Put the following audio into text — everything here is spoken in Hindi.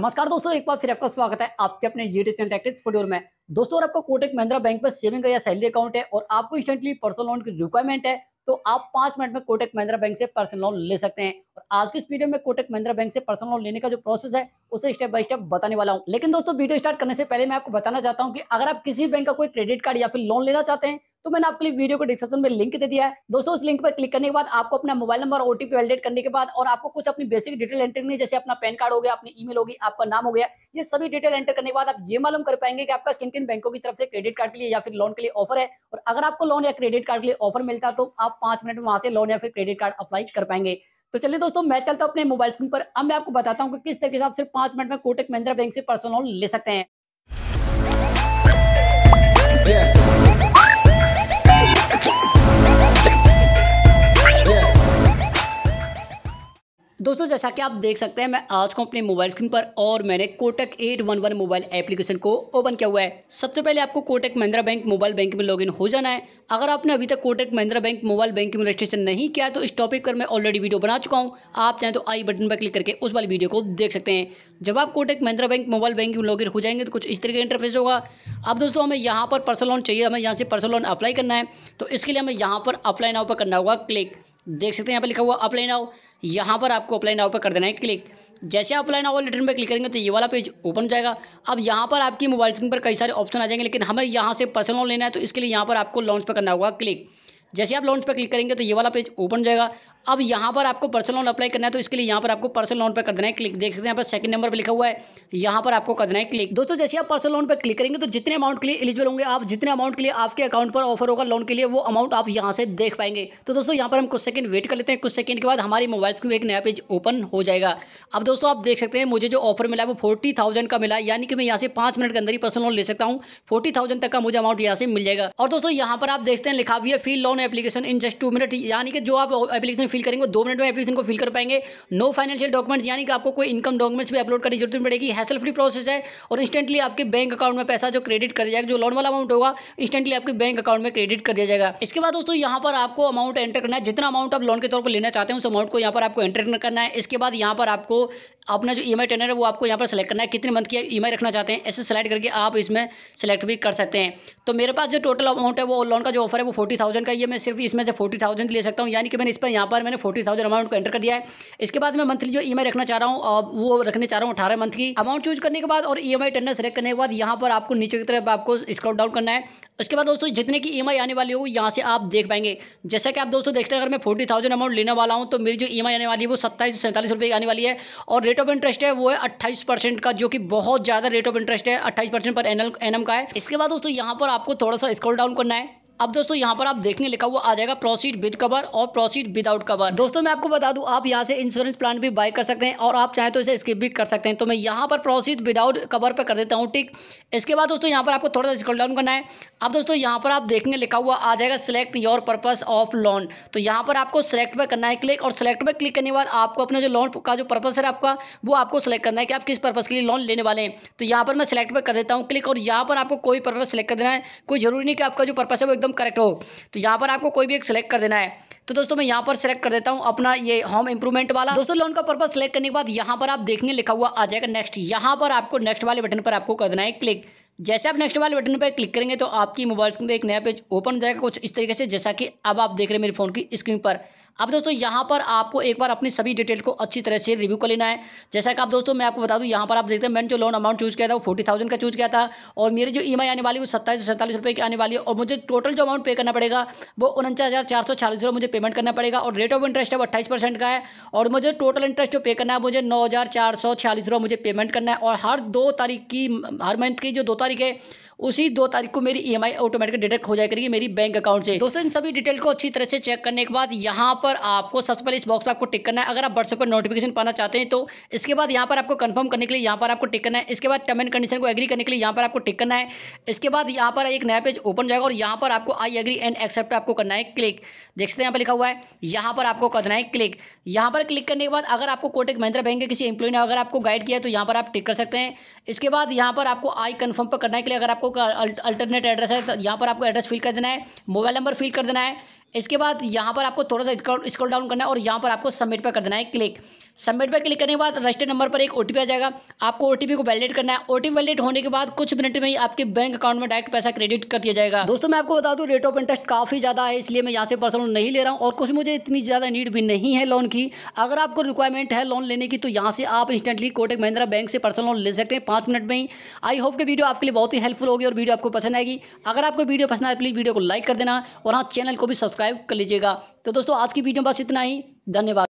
नमस्कार दोस्तों एक बार फिर आपका स्वागत है आपके अपने यूट्यूब चैनल टैक्टिक्स फुटोर में दोस्तों और आपका कोटक महिंद्रा बैंक में सेविंग या सैलरी अकाउंट है और आपको इंस्टेंटली पर्सनल लोन की रिक्वायरमेंट है तो आप पांच मिनट में कोटक महिंद्रा बैंक से पर्सनल लोन ले सकते हैं और आज की इस वीडियो में कोटक महिंद्रा बैंक से पर्सनल लोन लेने का जो प्रोसेस है उसे स्टेप बाय स्टेप बताने वाला हूं लेकिन दोस्तों वीडियो स्टार्ट करने से पहले मैं आपको बताना चाहता हूं कि अगर आप किसी बैंक का कोई क्रेडिट कार्ड या फिर लोन लेना चाहते हैं तो मैंने आपके लिए वीडियो को डिस्क्रिप्शन में लिंक दे दिया है दोस्तों उस लिंक पर क्लिक करने के बाद आपको अपना मोबाइल नंबर ओटीपी वैलिडेट करने के बाद और आपको कुछ अपनी बेसिक डिटेल एंटर करनी जैसे अपना पैन कार्ड हो गया अपनी ईमेल होगी आपका नाम हो गया ये सभी डिटेल एंटर करने के बाद आप ये मालूम कर पाएंगे कि आपका किन किन बैंकों की तरफ से क्रेडिट कार्ड के लिए या फिर लोन के लिए ऑफर है और अगर आपको लोन या क्रेडिट कार्ड के लिए ऑफर मिलता तो आप पांच मिनट में वहां से लोन या फिर क्रेडिट कार्ड अप्लाई कर पाएंगे तो चलिए दोस्तों मैं चलता हूँ अपने मोबाइल स्क्रीन पर अब मैं आपको बताता हूँ कि किस तरीके से आप सिर्फ पांच मिनट में कोटक महिंद्रा बैंक से पर्सनल लोन ले सकते हैं दोस्तों जैसा कि आप देख सकते हैं मैं आज को अपने मोबाइल स्क्रीन पर और मैंने कोटक 811 मोबाइल एप्लीकेशन को ओपन किया हुआ है सबसे पहले आपको Kotak Mahindra bank mobile bank में लॉगिन हो जाना है अगर आपने अभी तक Kotak Mahindra bank mobile bank में रजिस्ट्रेशन नहीं किया तो इस टॉपिक पर मैं ऑलरेडी वीडियो बना चुका हूँ आप चाहें तो आई बटन पर क्लिक करके उस वाली वीडियो को देख सकते हैं जब आप Kotak Mahindra bank mobile bank में लॉगिन हो जाएंगे तो कुछ इस तरह का इंटरफेस होगा अब दोस्तों हमें यहाँ पर पर्सनल लोन चाहिए हमें यहाँ से पर्सनल लोन अप्लाई करना है तो इसके लिए हमें यहाँ पर अप्लाई नाव पर करना होगा क्लिक देख सकते हैं यहाँ पर लिखा हुआ अप्लाई नाव यहाँ पर आपको अप्लाई नाव पर कर देना है क्लिक जैसे आप अप्लाई नाव रिटर्न पर क्लिक करेंगे तो ये वाला पेज ओपन हो जाएगा अब यहाँ पर आपकी मोबाइल स्क्रीन पर कई सारे ऑप्शन आ जाएंगे लेकिन हमें यहाँ से पर्सनल लोन लेना है तो इसके लिए यहाँ पर आपको लॉन्च पर करना होगा क्लिक जैसे आप लॉन्च पर क्लिक करेंगे तो ये वाला पेज ओपन हो जाएगा अब यहाँ पर आपको पर्सनल लोन अप्लाई करना है तो इसके लिए यहाँ पर आपको पर्सनल लोन पर कर देना है क्लिक देख सकते हैं यहाँ पर सेकंड नंबर पर लिखा हुआ है यहाँ पर आपको कर देना है क्लिक दोस्तों जैसे आप पर्सनल लोन पर क्लिक करेंगे तो जितने अमाउंट के लिए एलिजिबल होंगे आप जितने अमाउंट के लिए आपके अकाउंट पर ऑफर होगा लोन के लिए वो अमाउंट आप यहाँ से देख पाएंगे तो दोस्तों यहाँ पर हम कुछ सेकंड वेट कर लेते हैं कुछ सेकंड के बाद हमारे मोबाइल्स को एक नया पेज ओपन हो जाएगा अब दोस्तों आप देख सकते हैं मुझे जो ऑफर मिला वो फोर्टी थाउजेंड का मिला यानी कि मैं यहाँ से पांच मिनट के अंदर ही पर्सनल लोन ले सकता हूँ फोर्टी थाउजेंड तक का मुझे अमाउंट यहाँ से मिल जाएगा और दोस्तों यहाँ पर आप देखते हैं लिखा हुआ है fee loan application in just two minute यानी कि जो आप एप्लीकेशन फी फिल करेंगे दो मिनट में एप्लीकेशन को फिल कर पाएंगे नो फाइनेंशियल डॉक्यूमेंट्स यानी कि आपको कोई इनकम डॉक्यूमेंट्स भी अपलोड करने की जरूरत नहीं पड़ेगी हैसल फ्री प्रोसेस है और इंस्टेंटली आपके बैंक अकाउंट में पैसा जो क्रेडिट कर जाएगा जो लोन वाला अमाउंट होगा इंस्टेंटली आपके बैंक अकाउंट में क्रेडिट कर दिया जाएगा इसके बाद दोस्तों यहाँ पर आपको अमाउंट एंटर करना है जितना अमाउंट आप लोन के तौर पर लेना चाहते हैं उस अमाउंट को यहाँ पर आपको एंटर करना है इसके बाद यहाँ पर आपको अपना जो ई e टेनर है वो आपको यहाँ पर सेलेक्ट करना है कितने मंथ की ई e रखना चाहते हैं ऐसे सेलेक्ट करके आप इसमें सेलेक्ट भी कर सकते हैं तो मेरे पास जो टोटल अमाउंट है वो लोन का जो ऑफर है वो फोर्टी थाउजेंड का ये मैं सिर्फ इसमें से फोर्टी थाउजेंड ले सकता हूँ यानी कि मैंने इस पर यहाँ पर मैंने फोर्टी थाउजेंड अमाउंट को एंटर कर दिया है इसके बाद मैं मंथली जो ई e रखना चाह रहा हूँ वो रखने चाह रहा हूँ अठारह मंथ की अमाउंट चूज करने के बाद और ई एम सेलेक्ट करने के बाद यहाँ पर आपको नीचे की तरफ आपको स्क्रॉल डाउन करना है उसके बाद दोस्तों जितने की ई e आने वाली हो यहाँ से आप देख पाएंगे जैसा कि आप दोस्तों देखते हैं अगर मैं फोर्टी थाउजेंड अमाउंट लेने वाला हूँ तो मेरी जो ई e आने वाली है वो सत्ताईस सैंतालीस रुपये की आने वाली है और रेट ऑफ इंटरेस्ट है वो है अट्ठाईस परसेंट का जो कि बहुत ज़्यादा रेट ऑफ इंटरेस्ट है अट्ठाईस परसेंट पर एनल एनम का है इसके बाद दोस्तों यहाँ पर आपको थोड़ा सा स्कोल डाउन करना है अब दोस्तों यहाँ पर आप देखने लिखा हुआ आ जाएगा प्रोसीड विद कवर और प्रोसीड विदाउट कवर दोस्तों मैं आपको बता दूं आप यहाँ से इंश्योरेंस प्लान भी बाय कर सकते हैं और आप चाहें तो इसे स्किप भी कर सकते हैं तो मैं यहाँ पर प्रोसीड विदाउट कवर पर कर देता हूँ ठीक इसके बाद दोस्तों यहाँ पर आपको थोड़ा सा स्क्रॉल डाउन करना है अब दोस्तों यहाँ पर आप देखने लिखा हुआ आ जाएगा select your purpose of loan तो यहाँ पर आपको सेलेक्ट पर करना है क्लिक और सेलेक्ट पर क्लिक करने के बाद आपको अपना जो लोन का जो पर्पस है आपका वो आपको सेलेक्ट करना है कि आप किस पर्पज़ के लिए लोन लेने वाले हैं तो यहाँ पर मैं सिलेक्ट पर कर देता हूँ क्लिक और यहाँ पर आपको कोई पर्पज़ सेलेक्ट कर देना है कोई ज़रूरी नहीं कि आपका जो पर्पज़ है वो एकदम करेक्ट हो तो यहाँ पर आपको कोई भी एक सिलेक्ट कर देना है तो दोस्तों मैं यहाँ पर सेलेक्ट कर देता हूँ अपना ये होम इंप्रूवमेंट वाला दोस्तों लोन का पर्पज सेलेक्ट करने के बाद यहाँ पर आप देखने लिखा हुआ आ जाएगा नेक्स्ट यहाँ पर आपको नेक्स्ट वाले बटन पर आपको कर देना है क्लिक जैसे आप नेक्स्ट वाले बटन पर क्लिक करेंगे तो आपकी मोबाइल पर एक नया पेज ओपन हो जाएगा कुछ इस तरीके से जैसा कि अब आप देख रहे हैं मेरे फ़ोन की स्क्रीन पर अब दोस्तों यहाँ पर आपको एक बार अपनी सभी डिटेल को अच्छी तरह से रिव्यू कर लेना है जैसा कि आप दोस्तों मैं आपको बता दूँ यहाँ पर आप देखते हैं मैंने जो लोन अमाउंट चूज़ किया था वो फोर्टी थाउजेंड का चूज़ किया था और मेरी जो ईएमआई e आने वाली वो सत्ताईस सौ सैंतालीस रुपये की आने वाली है और मुझे टोटल जो अमाउंट पे करना पड़ेगा वो उनचास हज़ार चार सौ छियालीस रुपये मुझे पेमेंट करना पड़ेगा और रेट ऑफ इंटरेस्ट है वो अट्ठाईस परसेंट का है और मुझे टोटल इंटरेस्ट जो पे करना है मुझे नौ हज़ार चार सौ छियालीस रुपये मुझे पेमेंट करना है और हर दो तारीख की हर मंथ की जो दो तारीख है उसी दो तारीख को मेरी ई एम ऑटोमेटिक डिडक्ट हो जाए करेगी मेरी बैंक अकाउंट से दोस्तों इन सभी डिटेल को अच्छी तरह से चेक करने के बाद यहाँ पर आपको सबसे पहले इस बॉक्स पर आपको टिक करना है अगर आप व्हाट्सएप पर नोटिफिकेशन पाना चाहते हैं तो इसके बाद यहाँ पर आपको कन्फर्म करने के लिए यहाँ पर आपको टिक करना है इसके बाद टर्म एंड कंडीशन को एग्री करने के लिए यहाँ पर आपको टिक करना है इसके बाद यहाँ पर एक नया पेज ओपन जाएगा और यहाँ पर आपको आई एग्री एंड एक्सेप्ट आपको करना है क्लिक देख सकते हैं यहाँ पर लिखा हुआ है यहाँ पर आपको करना है क्लिक यहाँ पर क्लिक करने के बाद अगर आपको कोटक महिंद्रा बैंक के किसी एम्प्लॉय ने अगर आपको गाइड किया तो यहाँ पर आप टिक कर सकते हैं इसके बाद यहाँ पर आपको आई कन्फर्म पर करना है के लिए अगर आपको आपको अल्टरनेट एड्रेस है तो यहाँ पर आपको एड्रेस फिल कर देना है मोबाइल नंबर फिल कर देना है इसके बाद यहाँ पर आपको थोड़ा सा स्क्रॉल डाउन करना है और यहाँ पर आपको सबमिट पर कर देना है क्लिक सबमिट पर क्लिक करने के बाद रजिस्टर्ड नंबर पर एक ओ आ जाएगा आपको ओ को वैलिडेट करना है ओ वैलिडेट होने के बाद कुछ मिनट में ही आपके बैंक अकाउंट में डायरेक्ट पैसा क्रेडिट कर दिया जाएगा दोस्तों मैं आपको बता दूँ रेट ऑफ इंटरेस्ट काफ़ी ज़्यादा है इसलिए मैं यहाँ से पर्सनल नहीं ले रहा हूँ और कुछ मुझे इतनी ज़्यादा नीड भी नहीं है लोन की अगर आपको रिक्वायरमेंट है लोन लेने की तो यहाँ से आप इंस्टेंटली कोटक महिंद्रा बैंक से पर्सनल लोन ले सकते हैं पाँच मिनट में ही आई होप के वीडियो आपके लिए बहुत ही हेल्पफुल होगी और वीडियो आपको पसंद आएगी अगर आपको वीडियो पसंद आए प्लीज़ वीडियो को लाइक कर देना और हाँ चैनल को भी सब्सक्राइब कर लीजिएगा तो दोस्तों आज की वीडियो बस इतना ही धन्यवाद